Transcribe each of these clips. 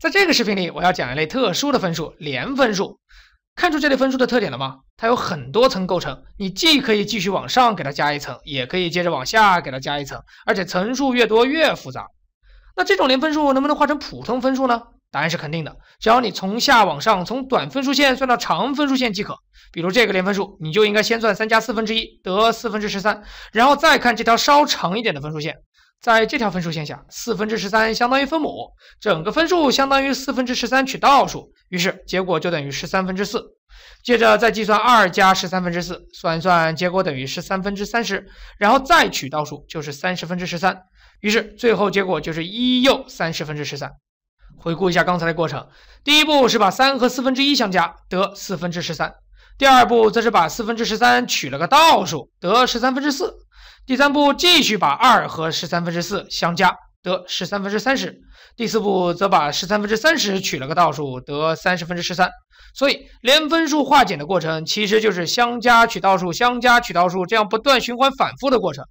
在这个视频里，我要讲一类特殊的分数——连分数。看出这类分数的特点了吗？它有很多层构成，你既可以继续往上给它加一层，也可以接着往下给它加一层，而且层数越多越复杂。那这种连分数能不能化成普通分数呢？答案是肯定的，只要你从下往上，从短分数线算到长分数线即可。比如这个连分数，你就应该先算三加四分之一得四分之十三，然后再看这条稍长一点的分数线。在这条分数线下，四分之十三相当于分母，整个分数相当于四分之十三取倒数，于是结果就等于十三分之四。接着再计算二加十三分之四，算一算结果等于十三分之三十，然后再取倒数就是三十分之十三，于是最后结果就是一又三十分之十三。回顾一下刚才的过程，第一步是把三和四分之一相加得四分之十三。第二步则是把四分之十三取了个倒数，得十三分之四。第三步继续把二和十三分之四相加，得十三分之三十。第四步则把十三分之三十取了个倒数，得三十分之十三。所以，连分数化简的过程其实就是相加取倒数、相加取倒数这样不断循环反复的过程。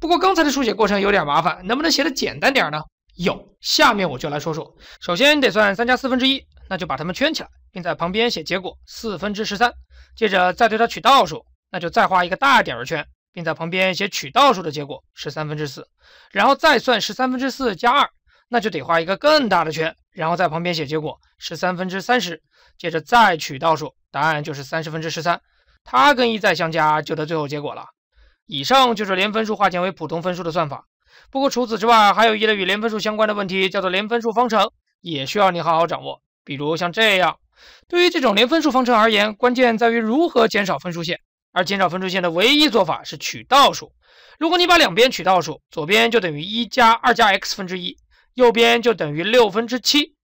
不过，刚才的书写过程有点麻烦，能不能写的简单点儿呢？有，下面我就来说说。首先得算三加四分之一。那就把它们圈起来，并在旁边写结果四分之十三，接着再对它取倒数，那就再画一个大点儿的圈，并在旁边写取倒数的结果十三分之四，然后再算十三分之四加二，那就得画一个更大的圈，然后在旁边写结果十三分之三十，接着再取倒数，答案就是三十分之十三，它跟一再相加就得最后结果了。以上就是连分数化简为普通分数的算法。不过除此之外，还有一类与连分数相关的问题，叫做连分数方程，也需要你好好掌握。比如像这样，对于这种连分数方程而言，关键在于如何减少分数线。而减少分数线的唯一做法是取倒数。如果你把两边取倒数，左边就等于一加二加 x 分之一，右边就等于六分之七。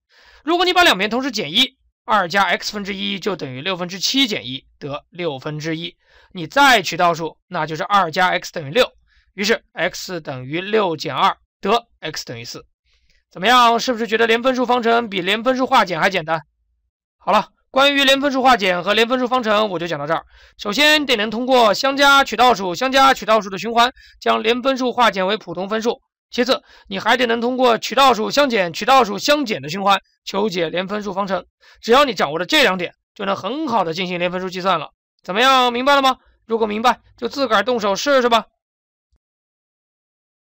如果你把两边同时减一，二加 x 分之一就等于六分之七减一，得六分之一。你再取倒数，那就是二加 x 等于六，于是 x 等于六减二，得 x 等于四。怎么样，是不是觉得连分数方程比连分数化简还简单？好了，关于连分数化简和连分数方程，我就讲到这儿。首先得能通过相加取倒数、相加取倒数的循环，将连分数化简为普通分数。其次，你还得能通过取倒数相减、取倒数相减的循环，求解连分数方程。只要你掌握了这两点，就能很好的进行连分数计算了。怎么样，明白了吗？如果明白，就自个儿动手试试吧。